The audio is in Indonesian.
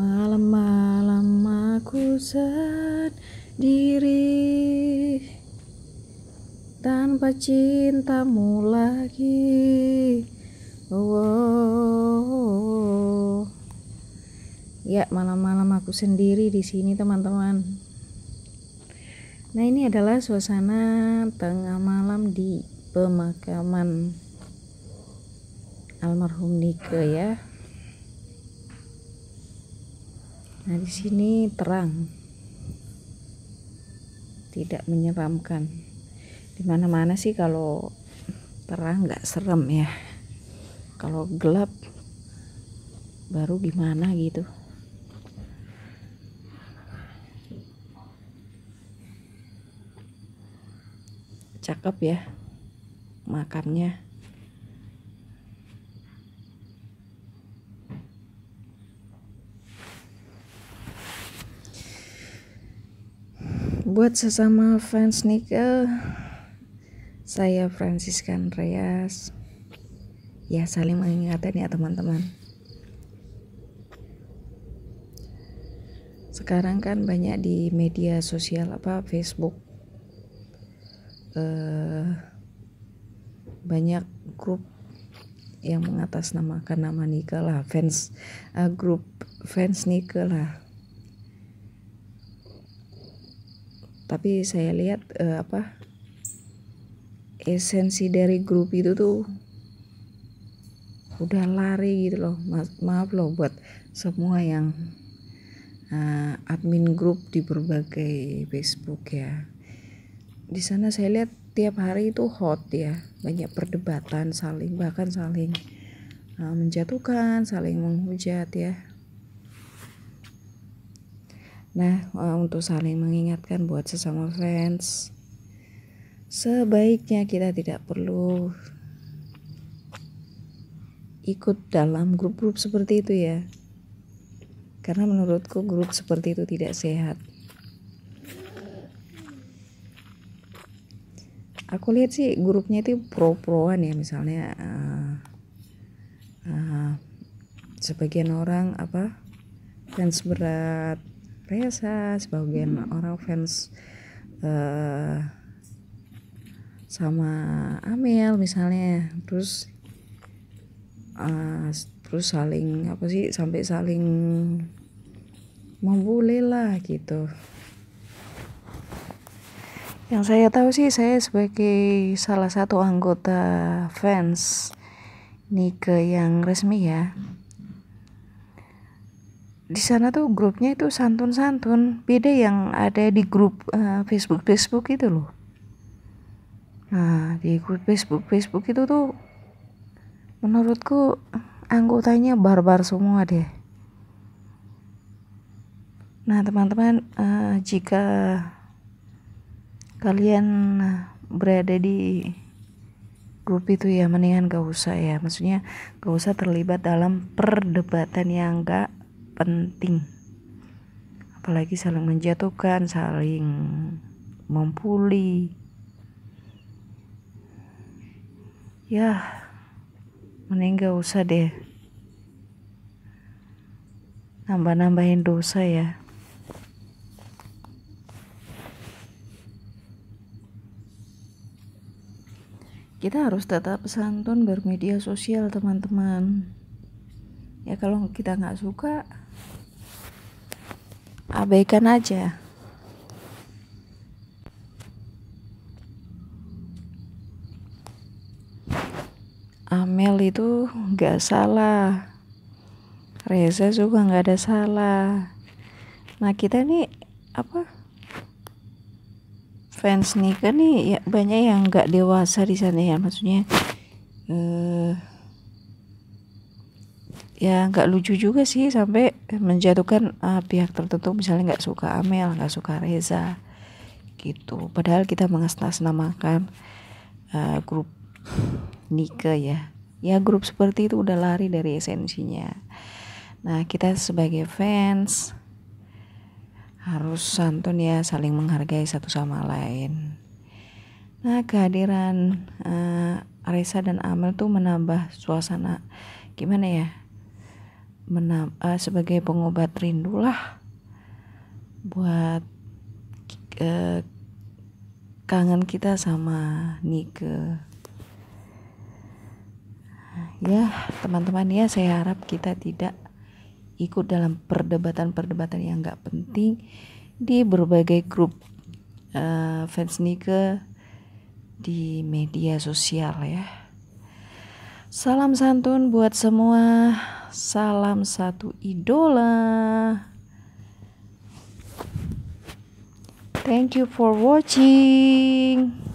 Malam-malam aku sendiri Tanpa cintamu lagi Wow Ya malam-malam aku sendiri di sini teman-teman Nah ini adalah suasana tengah malam di pemakaman almarhum Nike ya Nah, di sini terang. Tidak menyeramkan. Di mana-mana sih kalau terang nggak serem ya. Kalau gelap baru gimana gitu. Cakep ya makamnya. buat sesama fans nikel saya Francisca Andreas ya saling mengingatkan ya teman-teman sekarang kan banyak di media sosial apa Facebook eh, banyak grup yang mengatasnamakan nama Nika lah fans uh, grup fans Nika lah tapi saya lihat uh, apa esensi dari grup itu tuh udah lari gitu loh Ma maaf loh buat semua yang uh, admin grup di berbagai Facebook ya di sana saya lihat tiap hari itu hot ya banyak perdebatan saling bahkan saling uh, menjatuhkan saling menghujat ya Nah, eh, untuk saling mengingatkan buat sesama fans, sebaiknya kita tidak perlu ikut dalam grup-grup seperti itu ya. Karena menurutku grup seperti itu tidak sehat. Aku lihat sih grupnya itu pro-proan ya misalnya uh, uh, sebagian orang apa fans berat Presa sebagian hmm. orang fans uh, sama Amel misalnya terus uh, terus saling apa sih sampai saling membuli lah gitu yang saya tahu sih saya sebagai salah satu anggota fans Nike yang resmi ya di sana tuh grupnya itu santun-santun beda yang ada di grup uh, Facebook Facebook itu loh nah di grup Facebook Facebook itu tuh menurutku anggotanya barbar semua deh nah teman-teman uh, jika kalian berada di grup itu ya mendingan gak usah ya maksudnya gak usah terlibat dalam perdebatan yang gak penting apalagi saling menjatuhkan saling mempuli ya mending gak usah deh nambah-nambahin dosa ya kita harus tetap santun bermedia sosial teman-teman ya kalau kita nggak suka abaikan aja Amel itu nggak salah Reza juga nggak ada salah nah kita nih apa fans nih kan nih ya banyak yang nggak dewasa di sana ya maksudnya eh uh, ya nggak lucu juga sih sampai menjatuhkan uh, pihak tertentu misalnya nggak suka Amel nggak suka Reza gitu padahal kita mengatasnamakan uh, ah, grup Nike ya ya grup seperti itu udah lari dari esensinya nah kita sebagai fans harus santun ya saling menghargai satu sama lain nah kehadiran uh, Reza dan Amel tuh menambah suasana gimana ya menam, uh, sebagai pengobat rindu lah buat uh, kangen kita sama Nike ya teman-teman ya saya harap kita tidak ikut dalam perdebatan-perdebatan yang nggak penting di berbagai grup uh, fans Nike di media sosial ya salam santun buat semua salam satu idola. Thank you for watching.